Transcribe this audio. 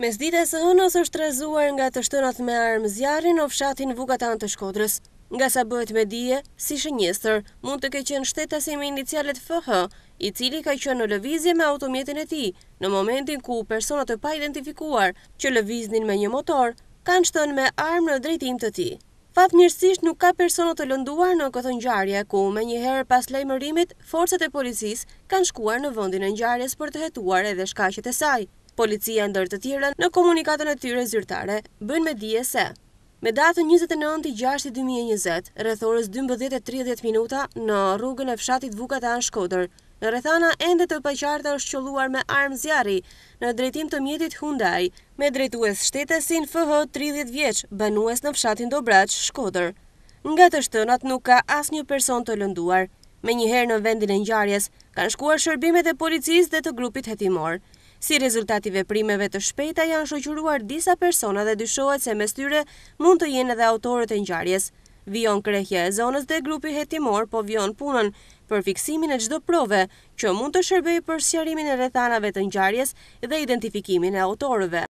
Me zdite së hënës është trezuar nga të shtënat me armë zjarin o fshatin vukatan të shkodrës. Nga sa bëhet me dje, si shënjestër, mund të keqen shtetas e me inicialet FH, i cili ka qënë në lëvizje me automjetin e ti, në momentin ku personat të pa identifikuar që lëviznin me një motor, kanë shtën me armë në drejtim të ti. Fatë mirësisht nuk ka personat të lënduar në këtë nxarja, ku me njëherë pas lejmërimit, forcët e policis kanë shkuar në vëndin e nxarjes për të hetuar edhe shkashet e saj. Policia ndër të tjiren në komunikatën e tyre zyrtare bën me dje se Me datën 29.6.2020, rrethorës 12.30 minuta në rrugën e fshatit Vukatan Shkoder, në rrethana ende të paqarta është qëlluar me armë zjari në drejtim të mjetit Hyundai me drejtues shtetesin FH 30 vjeq banues në fshatin Dobraq Shkoder. Nga të shtënat nuk ka as një person të lënduar. Me njëherë në vendin e njarjes, kanë shkuar shërbimet e policis dhe të grupit hetimor. Si rezultati veprimeve të shpejta janë shoqëruar disa persona dhe dyshohet se mes tyre mund të jenë edhe autorët e ngjarjes. Vion krehje e zonës dhe grupi hetimor po vion punën për fiksimin e çdo prove që mund të shërbejë për sqarimin e rrethanave të ngjarjes dhe identifikimin e autorëve.